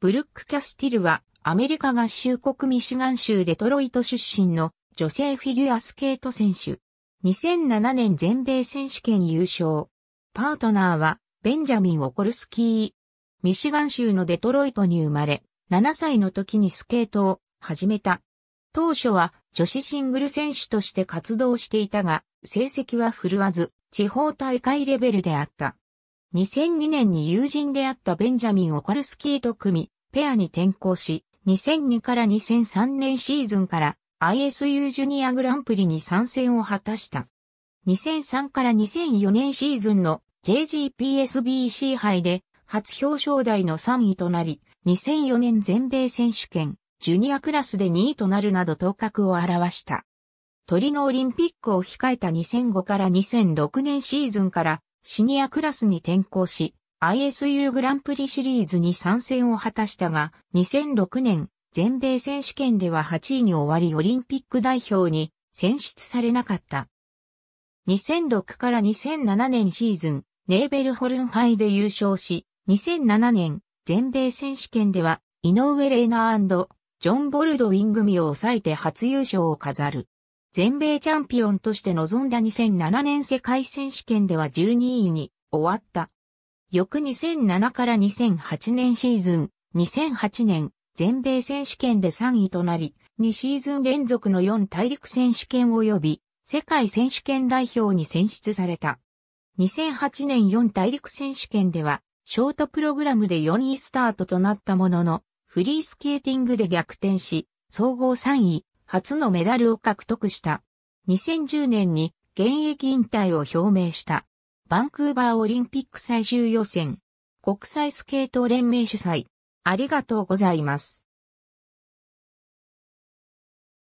ブルック・キャスティルはアメリカ合衆国ミシガン州デトロイト出身の女性フィギュアスケート選手。2007年全米選手権優勝。パートナーはベンジャミン・オコルスキー。ミシガン州のデトロイトに生まれ、7歳の時にスケートを始めた。当初は女子シングル選手として活動していたが、成績は振るわず、地方大会レベルであった。2002年に友人であったベンジャミン・オカルスキーと組み、ペアに転向し、2002から2003年シーズンから ISU ジュニアグランプリに参戦を果たした。2003から2004年シーズンの JGPSBC 杯で初表彰台の3位となり、2004年全米選手権、ジュニアクラスで2位となるなど頭角を現した。トリノオリンピックを控えた2005から2006年シーズンからシニアクラスに転向し、ISU グランプリシリーズに参戦を果たしたが、2006年、全米選手権では8位に終わりオリンピック代表に選出されなかった。2006から2007年シーズン、ネーベルホルンイで優勝し、2007年、全米選手権では、井上レーナージョン・ボルドウィン組を抑えて初優勝を飾る。全米チャンピオンとして臨んだ2007年世界選手権では12位に終わった。翌2007から2008年シーズン、2008年全米選手権で3位となり、2シーズン連続の4大陸選手権及び世界選手権代表に選出された。2008年4大陸選手権では、ショートプログラムで4位スタートとなったものの、フリースケーティングで逆転し、総合3位、初のメダルを獲得した。2010年に現役引退を表明した。バンクーバーオリンピック最終予選。国際スケート連盟主催。ありがとうございます。